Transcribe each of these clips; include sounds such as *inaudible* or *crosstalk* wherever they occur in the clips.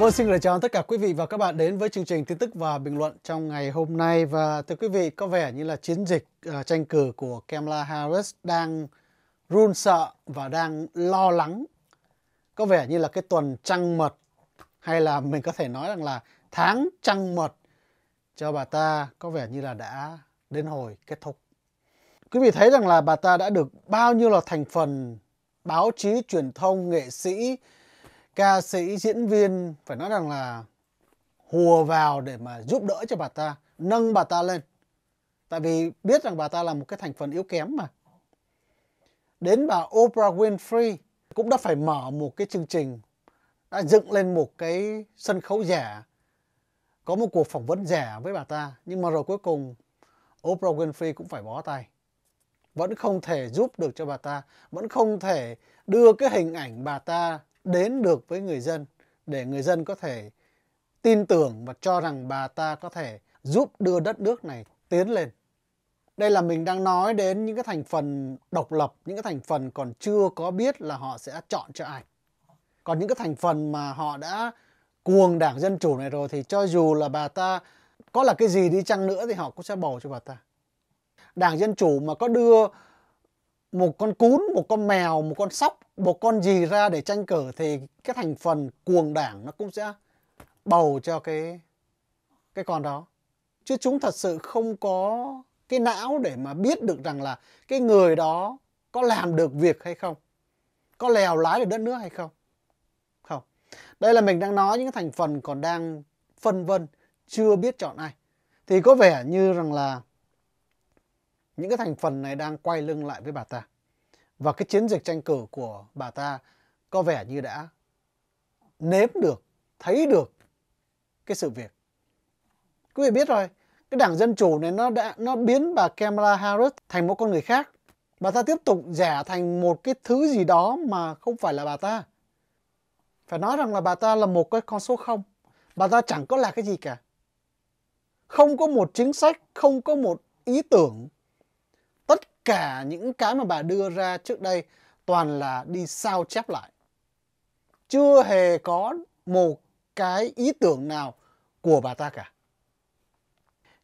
Vâng, xin lời chào tất cả quý vị và các bạn đến với chương trình tin tức và bình luận trong ngày hôm nay. Và thưa quý vị, có vẻ như là chiến dịch uh, tranh cử của Kamala Harris đang run sợ và đang lo lắng. Có vẻ như là cái tuần trăng mật hay là mình có thể nói rằng là tháng trăng mật cho bà ta có vẻ như là đã đến hồi kết thúc. Quý vị thấy rằng là bà ta đã được bao nhiêu là thành phần báo chí, truyền thông, nghệ sĩ, ca sĩ diễn viên phải nói rằng là hùa vào để mà giúp đỡ cho bà ta nâng bà ta lên tại vì biết rằng bà ta là một cái thành phần yếu kém mà đến bà Oprah Winfrey cũng đã phải mở một cái chương trình đã dựng lên một cái sân khấu giả có một cuộc phỏng vấn giả với bà ta nhưng mà rồi cuối cùng Oprah Winfrey cũng phải bó tay vẫn không thể giúp được cho bà ta vẫn không thể đưa cái hình ảnh bà ta đến được với người dân để người dân có thể tin tưởng và cho rằng bà ta có thể giúp đưa đất nước này tiến lên. Đây là mình đang nói đến những cái thành phần độc lập, những cái thành phần còn chưa có biết là họ sẽ chọn cho ai. Còn những cái thành phần mà họ đã cuồng đảng Dân Chủ này rồi thì cho dù là bà ta có là cái gì đi chăng nữa thì họ cũng sẽ bầu cho bà ta. Đảng Dân Chủ mà có đưa một con cún, một con mèo, một con sóc, một con gì ra để tranh cử thì cái thành phần cuồng đảng nó cũng sẽ bầu cho cái cái con đó. Chứ chúng thật sự không có cái não để mà biết được rằng là cái người đó có làm được việc hay không. Có lèo lái được đất nước hay không. Không. Đây là mình đang nói những thành phần còn đang phân vân, chưa biết chọn ai. Thì có vẻ như rằng là những cái thành phần này đang quay lưng lại với bà ta. Và cái chiến dịch tranh cử của bà ta có vẻ như đã nếm được, thấy được cái sự việc. Quý vị biết rồi, cái đảng Dân Chủ này nó đã nó biến bà Kamala Harris thành một con người khác. Bà ta tiếp tục giả thành một cái thứ gì đó mà không phải là bà ta. Phải nói rằng là bà ta là một cái con số không. Bà ta chẳng có là cái gì cả. Không có một chính sách, không có một ý tưởng cả những cái mà bà đưa ra trước đây toàn là đi sao chép lại. Chưa hề có một cái ý tưởng nào của bà ta cả.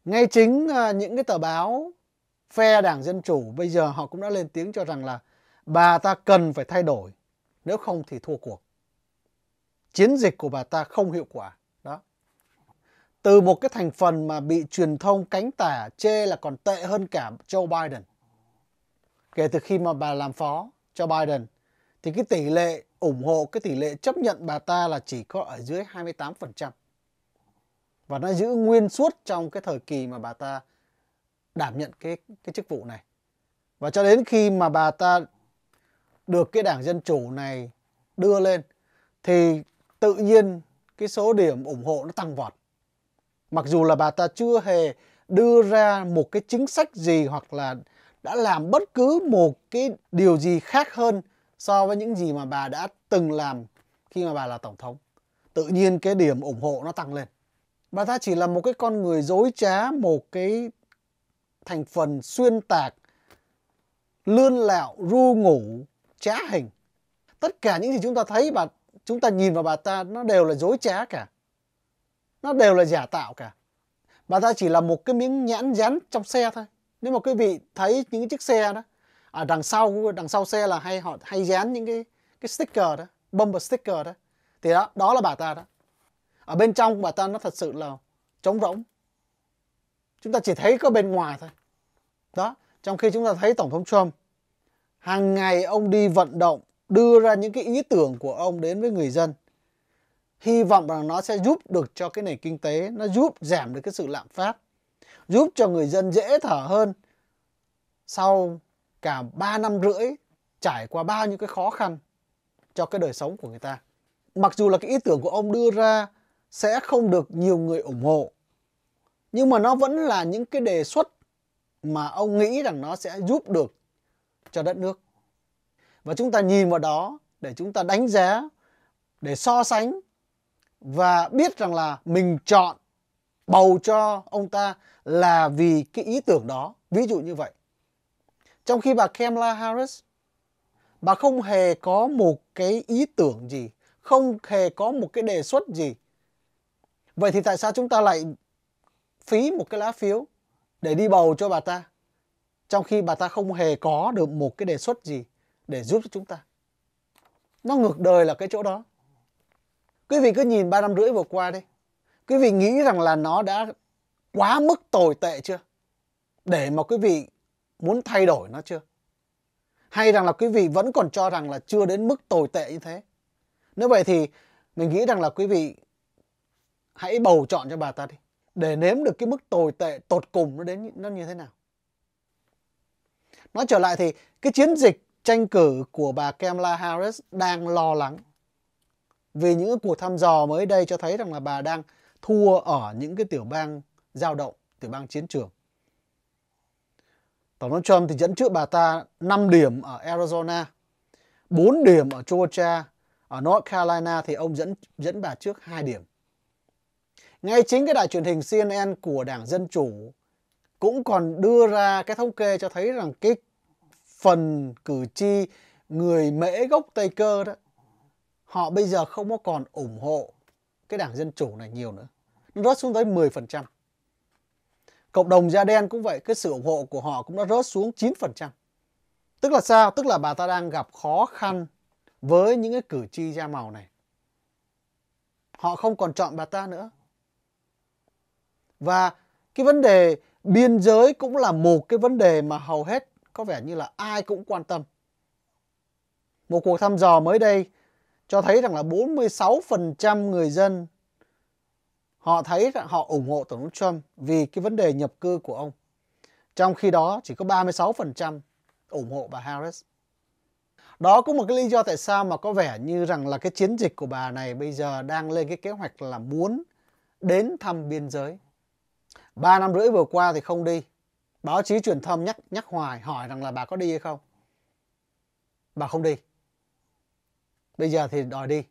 Ngay chính à, những cái tờ báo phe Đảng Dân Chủ bây giờ họ cũng đã lên tiếng cho rằng là bà ta cần phải thay đổi, nếu không thì thua cuộc. Chiến dịch của bà ta không hiệu quả. Đó. Từ một cái thành phần mà bị truyền thông cánh tả chê là còn tệ hơn cả Joe Biden – kể từ khi mà bà làm phó cho Biden thì cái tỷ lệ ủng hộ cái tỷ lệ chấp nhận bà ta là chỉ có ở dưới 28% và nó giữ nguyên suốt trong cái thời kỳ mà bà ta đảm nhận cái cái chức vụ này và cho đến khi mà bà ta được cái đảng dân chủ này đưa lên thì tự nhiên cái số điểm ủng hộ nó tăng vọt mặc dù là bà ta chưa hề đưa ra một cái chính sách gì hoặc là đã làm bất cứ một cái điều gì khác hơn so với những gì mà bà đã từng làm khi mà bà là tổng thống. Tự nhiên cái điểm ủng hộ nó tăng lên. Bà ta chỉ là một cái con người dối trá, một cái thành phần xuyên tạc, lươn lạo, ru ngủ, trá hình. Tất cả những gì chúng ta thấy bà chúng ta nhìn vào bà ta nó đều là dối trá cả. Nó đều là giả tạo cả. Bà ta chỉ là một cái miếng nhãn dán trong xe thôi nếu mà quý vị thấy những chiếc xe đó ở à, đằng sau đằng sau xe là hay họ hay dán những cái cái sticker đó bumper sticker đó thì đó đó là bà ta đó ở bên trong bà ta nó thật sự là trống rỗng chúng ta chỉ thấy có bên ngoài thôi đó trong khi chúng ta thấy tổng thống trump hàng ngày ông đi vận động đưa ra những cái ý tưởng của ông đến với người dân hy vọng rằng nó sẽ giúp được cho cái nền kinh tế nó giúp giảm được cái sự lạm phát giúp cho người dân dễ thở hơn sau cả 3 năm rưỡi trải qua bao nhiêu cái khó khăn cho cái đời sống của người ta. Mặc dù là cái ý tưởng của ông đưa ra sẽ không được nhiều người ủng hộ nhưng mà nó vẫn là những cái đề xuất mà ông nghĩ rằng nó sẽ giúp được cho đất nước. Và chúng ta nhìn vào đó để chúng ta đánh giá, để so sánh và biết rằng là mình chọn bầu cho ông ta là vì cái ý tưởng đó. Ví dụ như vậy. Trong khi bà Kamala Harris, bà không hề có một cái ý tưởng gì, không hề có một cái đề xuất gì. Vậy thì tại sao chúng ta lại phí một cái lá phiếu để đi bầu cho bà ta? Trong khi bà ta không hề có được một cái đề xuất gì để giúp cho chúng ta. Nó ngược đời là cái chỗ đó. Quý vị cứ nhìn ba năm rưỡi vừa qua đi quý vị nghĩ rằng là nó đã quá mức tồi tệ chưa để mà quý vị muốn thay đổi nó chưa hay rằng là quý vị vẫn còn cho rằng là chưa đến mức tồi tệ như thế nếu vậy thì mình nghĩ rằng là quý vị hãy bầu chọn cho bà ta đi để nếm được cái mức tồi tệ tột cùng nó đến nó như thế nào nói trở lại thì cái chiến dịch tranh cử của bà Kamala Harris đang lo lắng vì những cuộc thăm dò mới đây cho thấy rằng là bà đang thua ở những cái tiểu bang giao động, tiểu bang chiến trường. Tổng thống Trump thì dẫn trước bà ta 5 điểm ở Arizona, 4 điểm ở Georgia, ở North Carolina thì ông dẫn dẫn bà trước 2 điểm. Ngay chính cái đài truyền hình CNN của Đảng Dân Chủ cũng còn đưa ra cái thống kê cho thấy rằng cái phần cử tri người mễ gốc Tây Cơ đó, họ bây giờ không có còn ủng hộ cái đảng Dân Chủ này nhiều nữa. Nó rớt xuống tới 10%. Cộng đồng da đen cũng vậy, cái sự ủng hộ của họ cũng đã rớt xuống 9%. Tức là sao? Tức là bà ta đang gặp khó khăn với những cái cử tri da màu này. Họ không còn chọn bà ta nữa. Và cái vấn đề biên giới cũng là một cái vấn đề mà hầu hết có vẻ như là ai cũng quan tâm. Một cuộc thăm dò mới đây cho thấy rằng là 46% người dân họ thấy rằng họ ủng hộ Tổng thống Trump vì cái vấn đề nhập cư của ông. Trong khi đó chỉ có 36% ủng hộ bà Harris. Đó cũng một cái lý do tại sao mà có vẻ như rằng là cái chiến dịch của bà này bây giờ đang lên cái kế hoạch là muốn đến thăm biên giới. 3 năm rưỡi vừa qua thì không đi. Báo chí truyền thông nhắc nhắc hoài hỏi rằng là bà có đi hay không. Bà không đi bây giờ thì đòi đi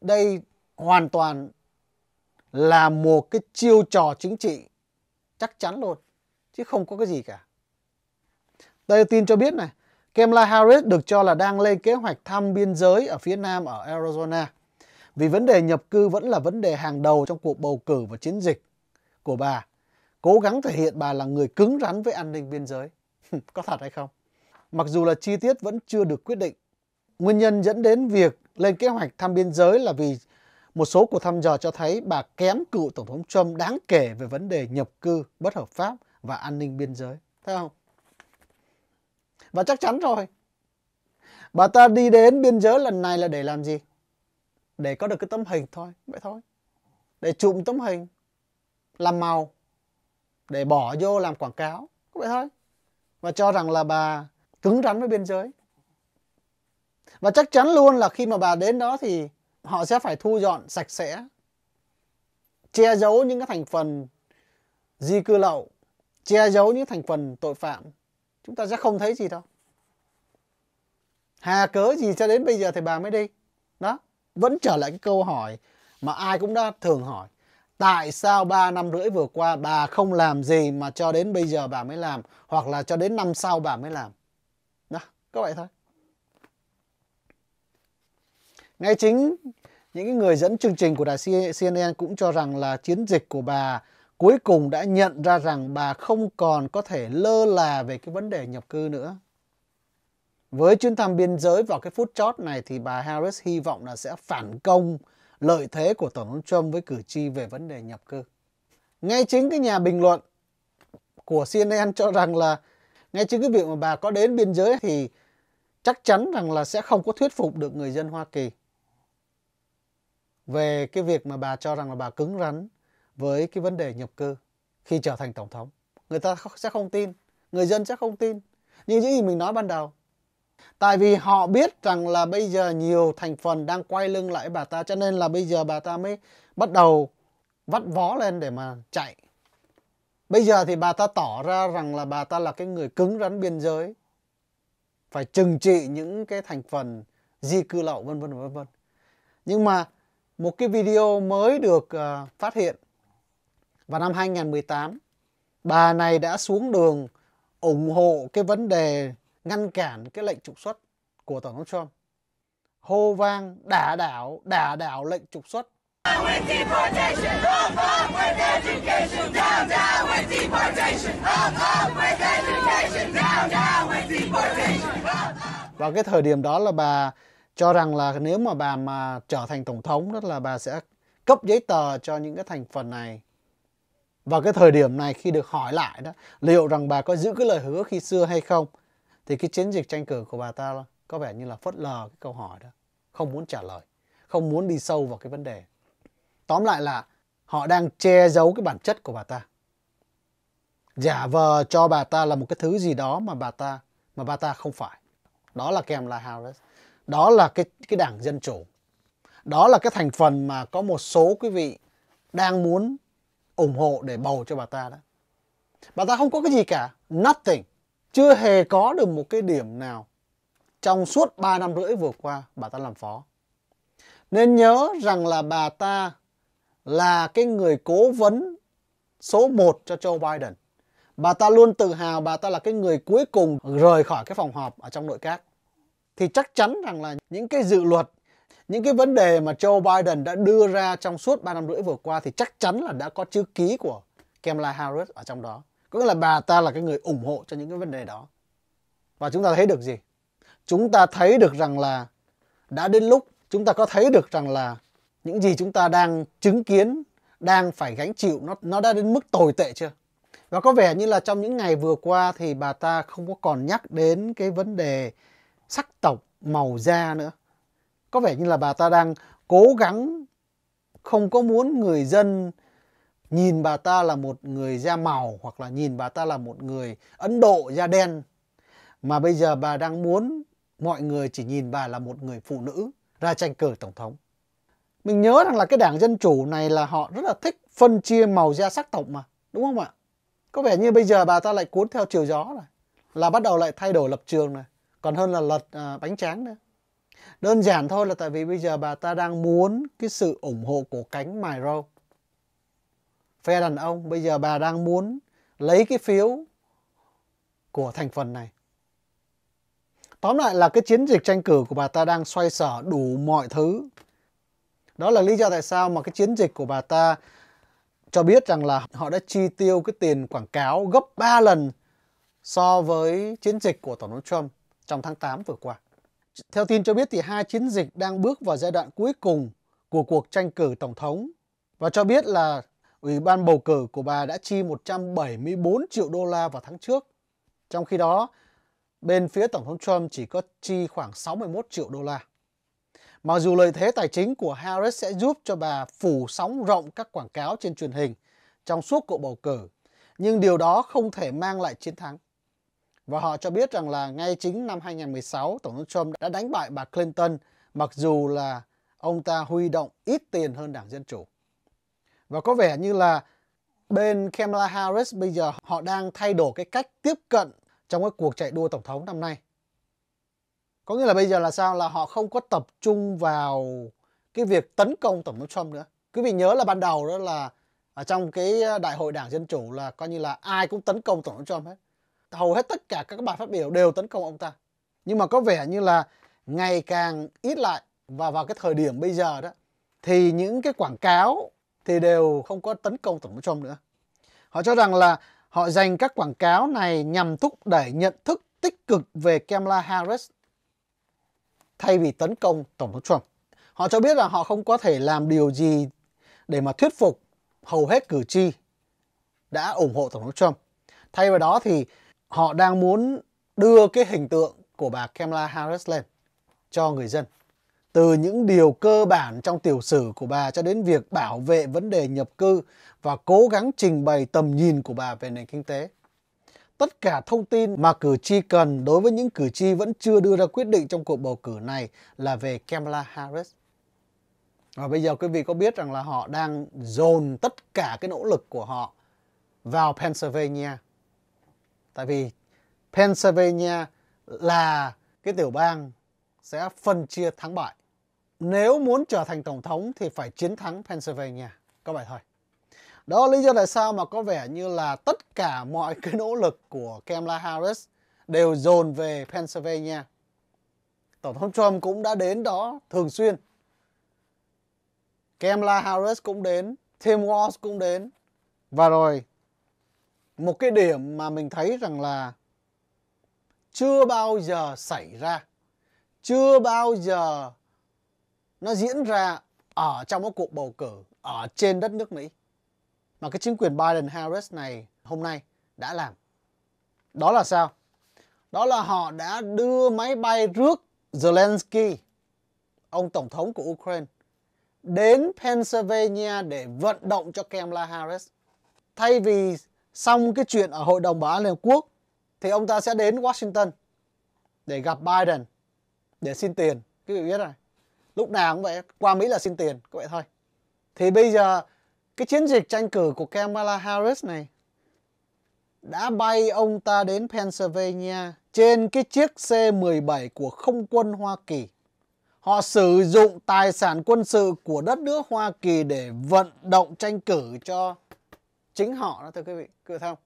đây hoàn toàn là một cái chiêu trò chính trị chắc chắn luôn chứ không có cái gì cả đây tin cho biết này Kamala Harris được cho là đang lên kế hoạch thăm biên giới ở phía nam ở Arizona vì vấn đề nhập cư vẫn là vấn đề hàng đầu trong cuộc bầu cử và chiến dịch của bà cố gắng thể hiện bà là người cứng rắn với an ninh biên giới *laughs* có thật hay không mặc dù là chi tiết vẫn chưa được quyết định nguyên nhân dẫn đến việc lên kế hoạch thăm biên giới là vì một số cuộc thăm dò cho thấy bà kém cựu Tổng thống Trump đáng kể về vấn đề nhập cư bất hợp pháp và an ninh biên giới. Thấy không? Và chắc chắn rồi, bà ta đi đến biên giới lần này là để làm gì? Để có được cái tấm hình thôi, vậy thôi. Để chụp tấm hình, làm màu, để bỏ vô làm quảng cáo, vậy thôi. Và cho rằng là bà cứng rắn với biên giới và chắc chắn luôn là khi mà bà đến đó thì họ sẽ phải thu dọn sạch sẽ che giấu những cái thành phần di cư lậu che giấu những thành phần tội phạm chúng ta sẽ không thấy gì đâu hà cớ gì cho đến bây giờ thì bà mới đi đó vẫn trở lại cái câu hỏi mà ai cũng đã thường hỏi tại sao 3 năm rưỡi vừa qua bà không làm gì mà cho đến bây giờ bà mới làm hoặc là cho đến năm sau bà mới làm đó có vậy thôi Ngay chính những người dẫn chương trình của đài CNN cũng cho rằng là chiến dịch của bà cuối cùng đã nhận ra rằng bà không còn có thể lơ là về cái vấn đề nhập cư nữa. Với chuyến thăm biên giới vào cái phút chót này thì bà Harris hy vọng là sẽ phản công lợi thế của Tổng thống Trump với cử tri về vấn đề nhập cư. Ngay chính cái nhà bình luận của CNN cho rằng là ngay chính cái việc mà bà có đến biên giới thì chắc chắn rằng là sẽ không có thuyết phục được người dân Hoa Kỳ về cái việc mà bà cho rằng là bà cứng rắn với cái vấn đề nhập cư khi trở thành tổng thống. Người ta sẽ không tin, người dân sẽ không tin. Như những gì mình nói ban đầu. Tại vì họ biết rằng là bây giờ nhiều thành phần đang quay lưng lại bà ta cho nên là bây giờ bà ta mới bắt đầu vắt vó lên để mà chạy. Bây giờ thì bà ta tỏ ra rằng là bà ta là cái người cứng rắn biên giới. Phải trừng trị những cái thành phần di cư lậu vân vân vân vân. Nhưng mà một cái video mới được uh, phát hiện vào năm 2018. Bà này đã xuống đường ủng hộ cái vấn đề ngăn cản cái lệnh trục xuất của Tổng thống Trump. Hô vang đả đảo, đả đảo lệnh trục xuất. Vào cái thời điểm đó là bà cho rằng là nếu mà bà mà trở thành tổng thống đó là bà sẽ cấp giấy tờ cho những cái thành phần này và cái thời điểm này khi được hỏi lại đó liệu rằng bà có giữ cái lời hứa khi xưa hay không thì cái chiến dịch tranh cử của bà ta có vẻ như là phớt lờ cái câu hỏi đó không muốn trả lời không muốn đi sâu vào cái vấn đề tóm lại là họ đang che giấu cái bản chất của bà ta giả vờ cho bà ta là một cái thứ gì đó mà bà ta mà bà ta không phải đó là kèm là Harris đó là cái cái đảng dân chủ đó là cái thành phần mà có một số quý vị đang muốn ủng hộ để bầu cho bà ta đó bà ta không có cái gì cả nothing chưa hề có được một cái điểm nào trong suốt 3 năm rưỡi vừa qua bà ta làm phó nên nhớ rằng là bà ta là cái người cố vấn số 1 cho Joe Biden. Bà ta luôn tự hào bà ta là cái người cuối cùng rời khỏi cái phòng họp ở trong nội các thì chắc chắn rằng là những cái dự luật những cái vấn đề mà Joe Biden đã đưa ra trong suốt 3 năm rưỡi vừa qua thì chắc chắn là đã có chữ ký của Kamala Harris ở trong đó. Có nghĩa là bà ta là cái người ủng hộ cho những cái vấn đề đó. Và chúng ta thấy được gì? Chúng ta thấy được rằng là đã đến lúc chúng ta có thấy được rằng là những gì chúng ta đang chứng kiến, đang phải gánh chịu nó nó đã đến mức tồi tệ chưa? Và có vẻ như là trong những ngày vừa qua thì bà ta không có còn nhắc đến cái vấn đề sắc tộc, màu da nữa. Có vẻ như là bà ta đang cố gắng không có muốn người dân nhìn bà ta là một người da màu hoặc là nhìn bà ta là một người Ấn Độ da đen mà bây giờ bà đang muốn mọi người chỉ nhìn bà là một người phụ nữ ra tranh cử tổng thống. Mình nhớ rằng là cái đảng Dân Chủ này là họ rất là thích phân chia màu da sắc tộc mà, đúng không ạ? Có vẻ như bây giờ bà ta lại cuốn theo chiều gió này, là bắt đầu lại thay đổi lập trường này còn hơn là lật à, bánh tráng nữa đơn giản thôi là tại vì bây giờ bà ta đang muốn cái sự ủng hộ của cánh mài râu phe đàn ông bây giờ bà đang muốn lấy cái phiếu của thành phần này tóm lại là cái chiến dịch tranh cử của bà ta đang xoay sở đủ mọi thứ đó là lý do tại sao mà cái chiến dịch của bà ta cho biết rằng là họ đã chi tiêu cái tiền quảng cáo gấp 3 lần so với chiến dịch của Tổng thống Trump trong tháng 8 vừa qua. Theo tin cho biết thì hai chiến dịch đang bước vào giai đoạn cuối cùng của cuộc tranh cử tổng thống và cho biết là Ủy ban bầu cử của bà đã chi 174 triệu đô la vào tháng trước. Trong khi đó, bên phía Tổng thống Trump chỉ có chi khoảng 61 triệu đô la. Mặc dù lợi thế tài chính của Harris sẽ giúp cho bà phủ sóng rộng các quảng cáo trên truyền hình trong suốt cuộc bầu cử, nhưng điều đó không thể mang lại chiến thắng. Và họ cho biết rằng là ngay chính năm 2016, Tổng thống Trump đã đánh bại bà Clinton mặc dù là ông ta huy động ít tiền hơn Đảng Dân Chủ. Và có vẻ như là bên Kamala Harris bây giờ họ đang thay đổi cái cách tiếp cận trong cái cuộc chạy đua Tổng thống năm nay. Có nghĩa là bây giờ là sao? Là họ không có tập trung vào cái việc tấn công Tổng thống Trump nữa. Quý vị nhớ là ban đầu đó là ở trong cái ờ, đại hội đảng Dân Chủ là coi như là ai cũng tấn công Tổng thống Trump hết hầu hết tất cả các bài phát biểu đều tấn công ông ta. Nhưng mà có vẻ như là ngày càng ít lại và vào cái thời điểm bây giờ đó thì những cái quảng cáo thì đều không có tấn công tổng thống Trump nữa. Họ cho rằng là họ dành các quảng cáo này nhằm thúc đẩy nhận thức tích cực về Kamala Harris thay vì tấn công tổng thống Trump. Họ cho biết là họ không có thể làm điều gì để mà thuyết phục hầu hết cử tri đã ủng hộ tổng thống Trump. Thay vào đó thì họ đang muốn đưa cái hình tượng của bà Kamala Harris lên cho người dân. Từ những điều cơ bản trong tiểu sử của bà cho đến việc bảo vệ vấn đề nhập cư và cố gắng trình bày tầm nhìn của bà về nền kinh tế. Tất cả thông tin mà cử tri cần đối với những cử tri vẫn chưa đưa ra quyết định trong cuộc bầu cử này là về Kamala Harris. Và bây giờ quý vị có biết rằng là họ đang dồn tất cả cái nỗ lực của họ vào Pennsylvania tại vì Pennsylvania là cái tiểu bang sẽ phân chia thắng bại. Nếu muốn trở thành tổng thống thì phải chiến thắng Pennsylvania. Có vậy thôi. Đó là lý do tại sao mà có vẻ như là tất cả mọi cái nỗ lực của Kamala Harris đều dồn về Pennsylvania. Tổng thống Trump cũng đã đến đó thường xuyên. Kamala Harris cũng đến, Tim Walz cũng đến. Và rồi một cái điểm mà mình thấy rằng là chưa bao giờ xảy ra, chưa bao giờ nó diễn ra ở trong một cuộc bầu cử ở trên đất nước Mỹ mà cái chính quyền Biden-Harris này hôm nay đã làm. Đó là sao? Đó là họ đã đưa máy bay rước Zelensky, ông tổng thống của Ukraine, đến Pennsylvania để vận động cho Kamala Harris. Thay vì xong cái chuyện ở Hội đồng Bảo an Liên Hợp Quốc thì ông ta sẽ đến Washington để gặp Biden để xin tiền. Quý vị biết này. Lúc nào cũng vậy, qua Mỹ là xin tiền, các vậy thôi. Thì bây giờ cái chiến dịch tranh cử của Kamala Harris này đã bay ông ta đến Pennsylvania trên cái chiếc C-17 của không quân Hoa Kỳ. Họ sử dụng tài sản quân sự của đất nước Hoa Kỳ để vận động tranh cử cho chính họ đó thưa quý vị cứ theo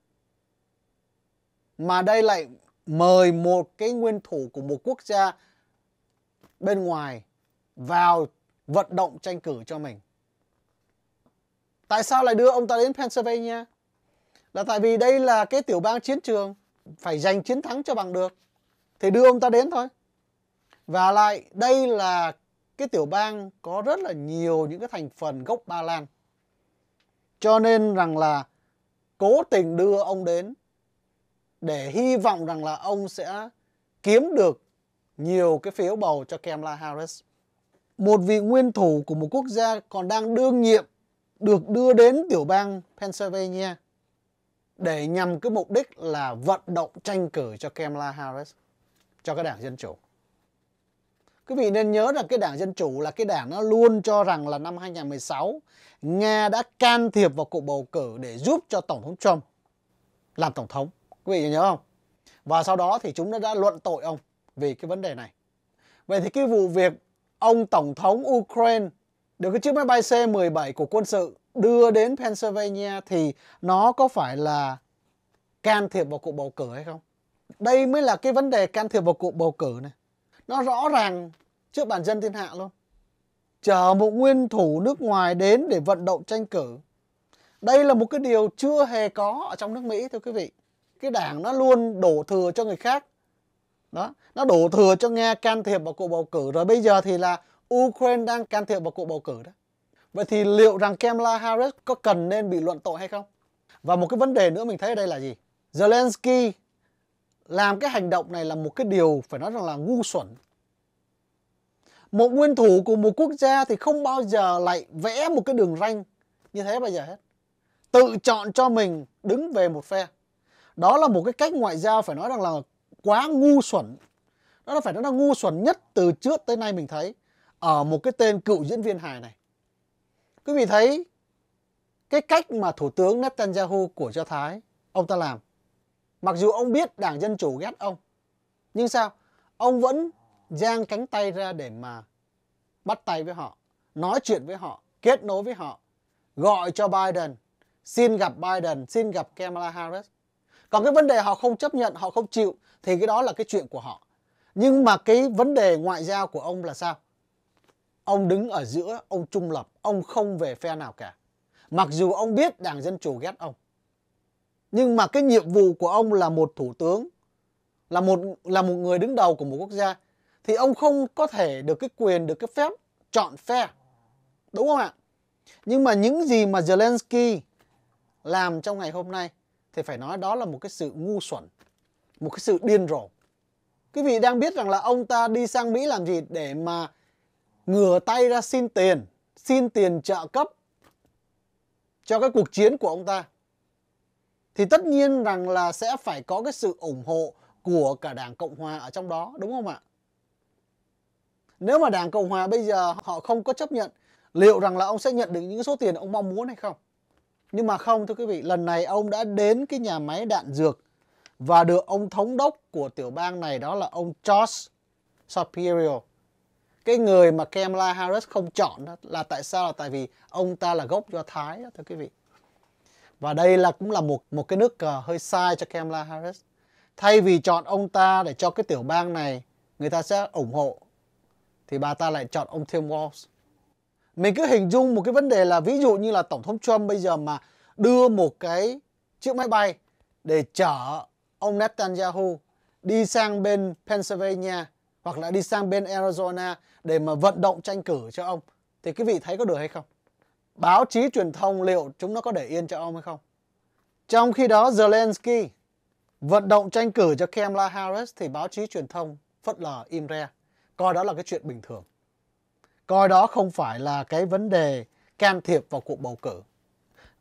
mà đây lại mời một cái nguyên thủ của một quốc gia bên ngoài vào vận động tranh cử cho mình tại sao lại đưa ông ta đến Pennsylvania là tại vì đây là cái tiểu bang chiến trường phải giành chiến thắng cho bằng được thì đưa ông ta đến thôi và lại đây là cái tiểu bang có rất là nhiều những cái thành phần gốc Ba Lan cho nên rằng là cố tình đưa ông đến để hy vọng rằng là ông sẽ kiếm được nhiều cái phiếu bầu cho Kamala Harris. Một vị nguyên thủ của một quốc gia còn đang đương nhiệm được đưa đến tiểu bang Pennsylvania để nhằm cái mục đích là vận động tranh cử cho Kamala Harris cho cái đảng Dân Chủ. Quý vị nên nhớ rằng cái đảng Dân Chủ là cái đảng nó luôn cho rằng là năm 2016 Nga đã can thiệp vào cuộc bầu cử để giúp cho Tổng thống Trump làm Tổng thống. Quý vị nhớ không? Và sau đó thì chúng nó đã luận tội ông vì cái vấn đề này. Vậy thì cái vụ việc ông Tổng thống Ukraine được cái chiếc máy bay C-17 của quân sự đưa đến Pennsylvania thì nó có phải là can thiệp vào cuộc bầu cử hay không? Đây mới là cái vấn đề can thiệp vào cuộc bầu cử này nó rõ ràng trước bản dân thiên hạ luôn chờ một nguyên thủ nước ngoài đến để vận động tranh cử đây là một cái điều chưa hề có ở trong nước mỹ thưa quý vị cái đảng nó luôn đổ thừa cho người khác đó nó đổ thừa cho nga can thiệp vào cuộc bầu cử rồi bây giờ thì là ukraine đang can thiệp vào cuộc bầu cử đó vậy thì liệu rằng kamala harris có cần nên bị luận tội hay không và một cái vấn đề nữa mình thấy ở đây là gì zelensky làm cái hành động này là một cái điều phải nói rằng là ngu xuẩn. Một nguyên thủ của một quốc gia thì không bao giờ lại vẽ một cái đường ranh như thế bao giờ hết. Tự chọn cho mình đứng về một phe. Đó là một cái cách ngoại giao phải nói rằng là quá ngu xuẩn. Đó là phải nói là ngu xuẩn nhất từ trước tới nay mình thấy ở một cái tên cựu diễn viên hài này. Quý vị thấy cái cách mà Thủ tướng Netanyahu của Do Thái ông ta làm Mặc dù ông biết Đảng Dân Chủ ghét ông, nhưng sao? Ông vẫn giang cánh tay ra để mà bắt tay với họ, nói chuyện với họ, kết nối với họ, gọi cho Biden, xin gặp Biden, xin gặp Kamala Harris. Còn cái vấn đề họ không chấp nhận, họ không chịu thì cái đó là cái chuyện của họ. Nhưng mà cái vấn đề ngoại giao của ông là sao? Ông đứng ở giữa, ông trung lập, ông không về phe nào cả. Mặc dù ông biết Đảng Dân Chủ ghét ông nhưng mà cái nhiệm vụ của ông là một thủ tướng là một là một người đứng đầu của một quốc gia thì ông không có thể được cái quyền được cái phép chọn phe đúng không ạ nhưng mà những gì mà Zelensky làm trong ngày hôm nay thì phải nói đó là một cái sự ngu xuẩn một cái sự điên rồ quý vị đang biết rằng là ông ta đi sang Mỹ làm gì để mà ngửa tay ra xin tiền xin tiền trợ cấp cho cái cuộc chiến của ông ta thì tất nhiên rằng là sẽ phải có cái sự ủng hộ của cả Đảng Cộng Hòa ở trong đó đúng không ạ? Nếu mà Đảng Cộng Hòa bây giờ họ không có chấp nhận liệu rằng là ông sẽ nhận được những số tiền ông mong muốn hay không? Nhưng mà không thưa quý vị, lần này ông đã đến cái nhà máy đạn dược và được ông thống đốc của tiểu bang này đó là ông Josh Shapiro. Cái người mà Kamala Harris không chọn đó là tại sao là tại vì ông ta là gốc Do Thái đó thưa quý vị. Và đây là cũng là một một cái nước cờ hơi sai cho Kamala Harris. Thay vì chọn ông ta để cho cái tiểu bang này người ta sẽ ủng hộ thì bà ta lại chọn ông Tim Walz. Mình cứ hình dung một cái vấn đề là ví dụ như là tổng thống Trump bây giờ mà đưa một cái chiếc máy bay để chở ông Netanyahu đi sang bên Pennsylvania hoặc là đi sang bên Arizona để mà vận động tranh cử cho ông thì quý vị thấy có được hay không? báo chí truyền thông liệu chúng nó có để yên cho ông hay không? Trong khi đó Zelensky vận động tranh cử cho Kamala Harris thì báo chí truyền thông phớt lờ im re, coi đó là cái chuyện bình thường. Coi đó không phải là cái vấn đề can thiệp vào cuộc bầu cử.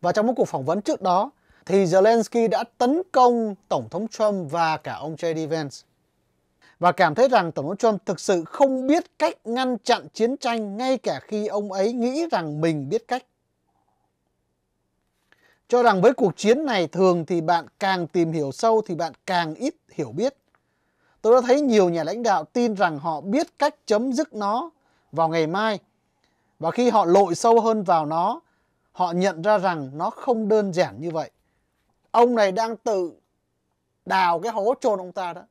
Và trong một cuộc phỏng vấn trước đó thì Zelensky đã tấn công Tổng thống Trump và cả ông JD Vance và cảm thấy rằng Tổng thống Trump thực sự không biết cách ngăn chặn chiến tranh ngay cả khi ông ấy nghĩ rằng mình biết cách. Cho rằng với cuộc chiến này thường thì bạn càng tìm hiểu sâu thì bạn càng ít hiểu biết. Tôi đã thấy nhiều nhà lãnh đạo tin rằng họ biết cách chấm dứt nó vào ngày mai. Và khi họ lội sâu hơn vào nó, họ nhận ra rằng nó không đơn giản như vậy. Ông này đang tự đào cái hố chôn ông ta đó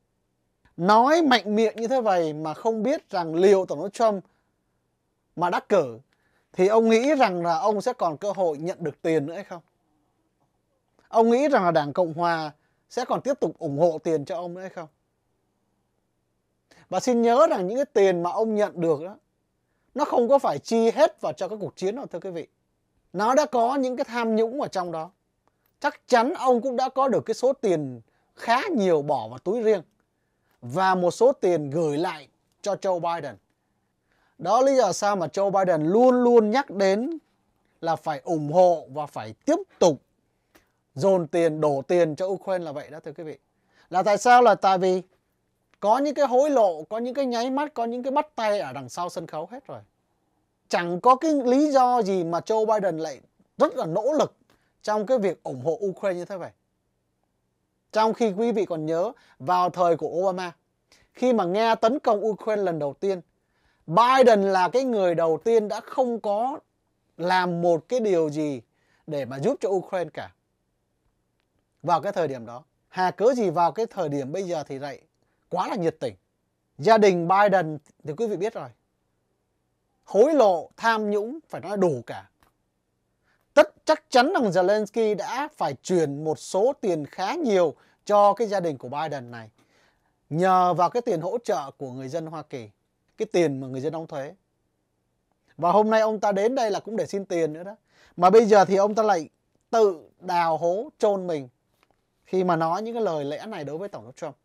nói mạnh miệng như thế vậy mà không biết rằng liệu Tổng thống Trump mà đắc cử thì ông nghĩ rằng là ông sẽ còn cơ hội nhận được tiền nữa hay không? Ông nghĩ rằng là Đảng Cộng Hòa sẽ còn tiếp tục ủng hộ tiền cho ông nữa hay không? Và xin nhớ rằng những cái tiền mà ông nhận được đó nó không có phải chi hết vào cho các cuộc chiến đâu thưa quý vị. Nó đã có những cái tham nhũng ở trong đó. Chắc chắn ông cũng đã có được cái số tiền khá nhiều bỏ vào túi riêng và một số tiền gửi lại cho Joe Biden. Đó lý do sao mà Joe Biden luôn luôn nhắc đến là phải ủng hộ và phải tiếp tục dồn tiền, đổ tiền cho Ukraine là vậy đó thưa quý vị. Là tại sao? Là tại vì có những cái hối lộ, có những cái nháy mắt, có những cái bắt tay ở đằng sau sân khấu hết rồi. Chẳng có cái lý do gì mà Joe Biden lại rất là nỗ lực trong cái việc ủng hộ Ukraine như thế vậy. Trong khi quý vị còn nhớ vào thời của Obama, khi mà Nga tấn công Ukraine lần đầu tiên, Biden là cái người đầu tiên đã không có làm một cái điều gì để mà giúp cho Ukraine cả. Vào cái thời điểm đó, hà cớ gì vào cái thời điểm bây giờ thì lại quá là nhiệt tình. Gia đình Biden thì quý vị biết rồi. Hối lộ, tham nhũng phải nói đủ cả tất chắc chắn rằng Zelensky đã phải chuyển một số tiền khá nhiều cho cái gia đình của Biden này nhờ vào cái tiền hỗ trợ của người dân Hoa Kỳ, cái tiền mà người dân đóng thuế. Và hôm nay ông ta đến đây là cũng để xin tiền nữa đó. Mà bây giờ thì ông ta lại tự đào hố chôn mình khi mà nói những cái lời lẽ này đối với Tổng thống Trump.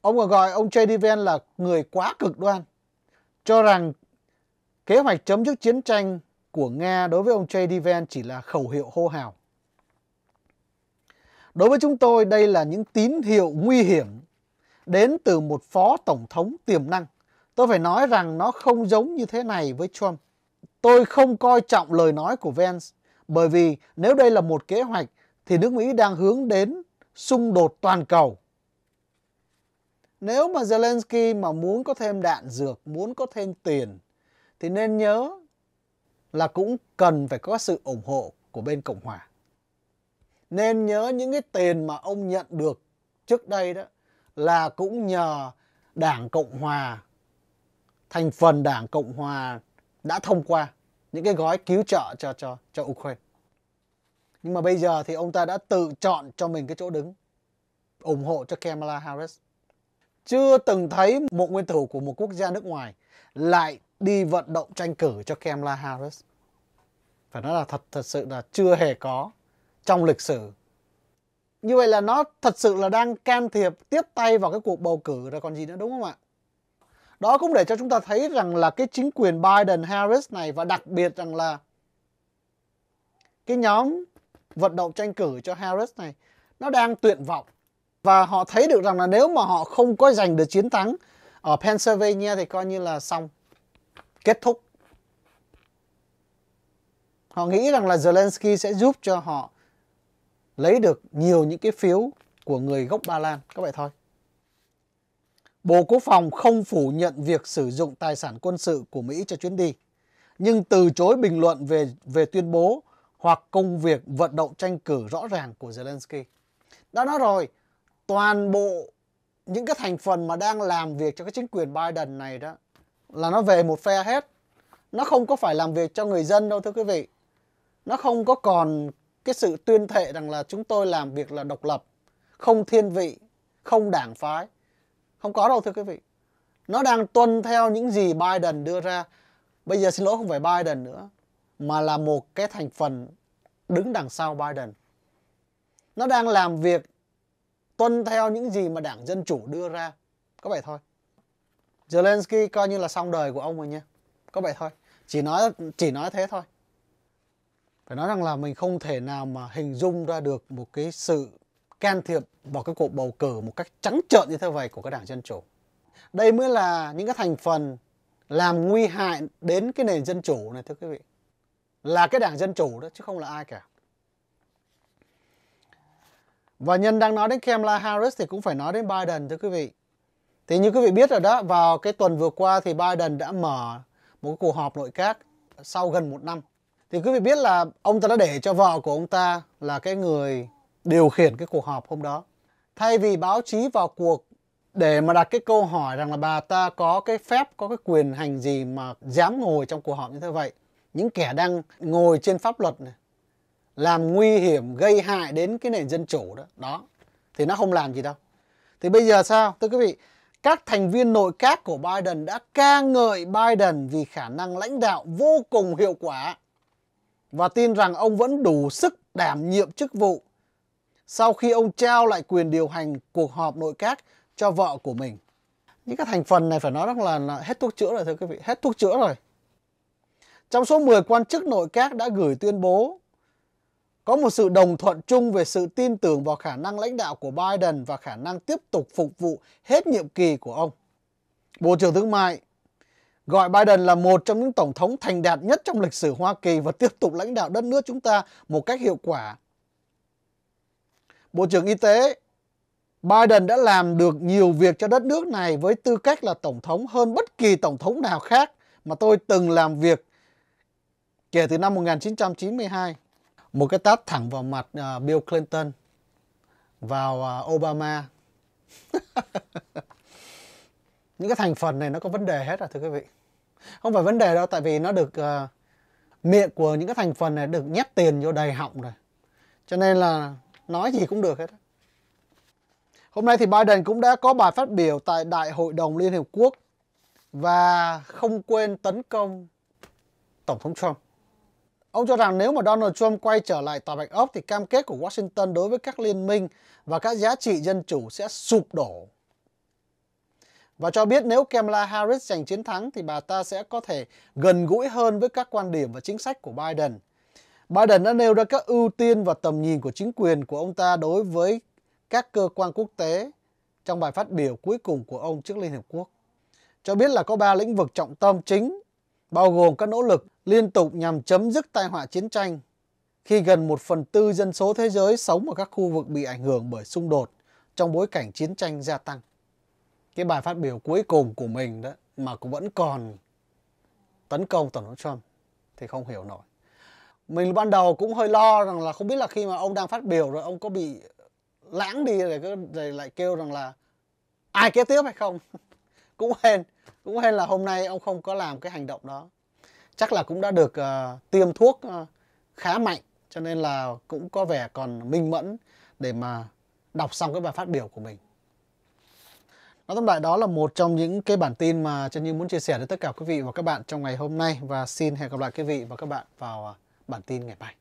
Ông còn gọi ông J.D. Vance là người quá cực đoan, cho rằng kế hoạch chấm dứt chiến tranh của Nga đối với ông JD Vance chỉ là khẩu hiệu hô hào. Đối với chúng tôi, đây là những tín hiệu nguy hiểm đến từ một phó tổng thống tiềm năng. Tôi phải nói rằng nó không giống như thế này với Trump. Tôi không coi trọng lời nói của Vance bởi vì nếu đây là một kế hoạch thì nước Mỹ đang hướng đến xung đột toàn cầu. Nếu mà Zelensky mà muốn có thêm đạn dược, muốn có thêm tiền thì nên nhớ là cũng cần phải có sự ủng hộ của bên Cộng Hòa. Nên nhớ những cái tiền mà ông nhận được trước đây đó là cũng nhờ Đảng Cộng Hòa, thành phần Đảng Cộng Hòa đã thông qua những cái gói cứu trợ cho cho cho Ukraine. Nhưng mà bây giờ thì ông ta đã tự chọn cho mình cái chỗ đứng ủng hộ cho Kamala Harris. Chưa từng thấy một nguyên thủ của một quốc gia nước ngoài lại đi vận động tranh cử cho Kamala Harris. Phải nói là thật thật sự là chưa hề có trong lịch sử. Như vậy là nó thật sự là đang can thiệp tiếp tay vào cái cuộc bầu cử rồi còn gì nữa đúng không ạ? Đó cũng để cho chúng ta thấy rằng là cái chính quyền Biden-Harris này và đặc biệt rằng là cái nhóm vận động tranh cử cho Harris này nó đang tuyệt vọng và họ thấy được rằng là nếu mà họ không có giành được chiến thắng ở Pennsylvania thì coi như là xong kết thúc. Họ nghĩ rằng là Zelensky sẽ giúp cho họ lấy được nhiều những cái phiếu của người gốc Ba Lan. Các vậy thôi. Bộ Quốc phòng không phủ nhận việc sử dụng tài sản quân sự của Mỹ cho chuyến đi, nhưng từ chối bình luận về về tuyên bố hoặc công việc vận động tranh cử rõ ràng của Zelensky. Đã nói rồi, toàn bộ những cái thành phần mà đang làm việc cho cái chính quyền Biden này đó là nó về một phe hết nó không có phải làm việc cho người dân đâu thưa quý vị nó không có còn cái sự tuyên thệ rằng là chúng tôi làm việc là độc lập không thiên vị không đảng phái không có đâu thưa quý vị nó đang tuân theo những gì Biden đưa ra bây giờ xin lỗi không phải Biden nữa mà là một cái thành phần đứng đằng sau Biden nó đang làm việc tuân theo những gì mà đảng dân chủ đưa ra có vậy thôi Zelensky coi như là xong đời của ông rồi nha có vậy thôi chỉ nói chỉ nói thế thôi phải nói rằng là mình không thể nào mà hình dung ra được một cái sự can thiệp vào cái cuộc bầu cử một cách trắng trợn như thế vậy của các đảng dân chủ đây mới là những cái thành phần làm nguy hại đến cái nền dân chủ này thưa quý vị là cái đảng dân chủ đó chứ không là ai cả và nhân đang nói đến Kamala Harris thì cũng phải nói đến Biden thưa quý vị thì như quý vị biết rồi đó, vào cái tuần vừa qua thì Biden đã mở một cuộc họp nội các sau gần một năm. Thì quý vị biết là ông ta đã để cho vợ của ông ta là cái người điều khiển cái cuộc họp hôm đó. Thay vì báo chí vào cuộc để mà đặt cái câu hỏi rằng là bà ta có cái phép, có cái quyền hành gì mà dám ngồi trong cuộc họp như thế vậy. Những kẻ đang ngồi trên pháp luật này, làm nguy hiểm, gây hại đến cái nền dân chủ đó, đó thì nó không làm gì đâu. Thì bây giờ sao? Thưa quý vị, các thành viên nội các của Biden đã ca ngợi Biden vì khả năng lãnh đạo vô cùng hiệu quả và tin rằng ông vẫn đủ sức đảm nhiệm chức vụ sau khi ông trao lại quyền điều hành cuộc họp nội các cho vợ của mình. Những cái thành phần này phải nói rằng là, hết thuốc chữa rồi thưa quý vị, hết thuốc chữa rồi. Trong số 10 quan chức nội các đã gửi tuyên bố có một sự đồng thuận chung về sự tin tưởng vào khả năng lãnh đạo của Biden và khả năng tiếp tục phục vụ hết nhiệm kỳ của ông. Bộ trưởng Thương mại gọi Biden là một trong những tổng thống thành đạt nhất trong lịch sử Hoa Kỳ và tiếp tục lãnh đạo đất nước chúng ta một cách hiệu quả. Bộ trưởng Y tế Biden đã làm được nhiều việc cho đất nước này với tư cách là tổng thống hơn bất kỳ tổng thống nào khác mà tôi từng làm việc kể từ năm 1992 một cái tát thẳng vào mặt uh, Bill Clinton, vào uh, Obama. *laughs* Những cái thành phần này nó có vấn đề hết à thưa quý vị. Không phải vấn đề đâu tại vì nó được uh, miệng của những cái thành phần này được nhét tiền vô đầy họng rồi. Cho nên là nói gì cũng được hết. Hôm nay thì Biden cũng đã có bài phát biểu tại Đại hội đồng Liên Hiệp Quốc và không quên tấn công Tổng thống Trump. Ông cho rằng nếu mà Donald Trump quay trở lại Tòa Bạch Ốc thì cam kết của Washington đối với các liên minh và các giá trị dân chủ sẽ sụp đổ. Và cho biết nếu Kamala Harris giành chiến thắng thì bà ta sẽ có thể gần gũi hơn với các quan điểm và chính sách của Biden. Biden đã nêu ra các ưu tiên và tầm nhìn của chính quyền của ông ta đối với các cơ quan quốc tế trong bài phát biểu cuối cùng của ông trước Liên Hợp Quốc. Cho biết là có ba lĩnh vực trọng tâm chính bao gồm các nỗ lực liên tục nhằm chấm dứt tai họa chiến tranh khi gần một phần tư dân số thế giới sống ở các khu vực bị ảnh hưởng bởi xung đột trong bối cảnh chiến tranh gia tăng. Cái bài phát biểu cuối cùng của mình đó mà cũng vẫn còn tấn công Tổng thống Trump thì không hiểu nổi. Mình ban đầu cũng hơi lo rằng là không biết là khi mà ông đang phát biểu rồi ông có bị lãng đi rồi, rồi lại kêu rằng là ai kế tiếp hay không cũng hên cũng hên là hôm nay ông không có làm cái hành động đó chắc là cũng đã được uh, tiêm thuốc uh, khá mạnh cho nên là cũng có vẻ còn minh mẫn để mà đọc xong cái bài phát biểu của mình nói tóm lại đó là một trong những cái bản tin mà chân như muốn chia sẻ đến tất cả quý vị và các bạn trong ngày hôm nay và xin hẹn gặp lại quý vị và các bạn vào ờ, bản tin ngày mai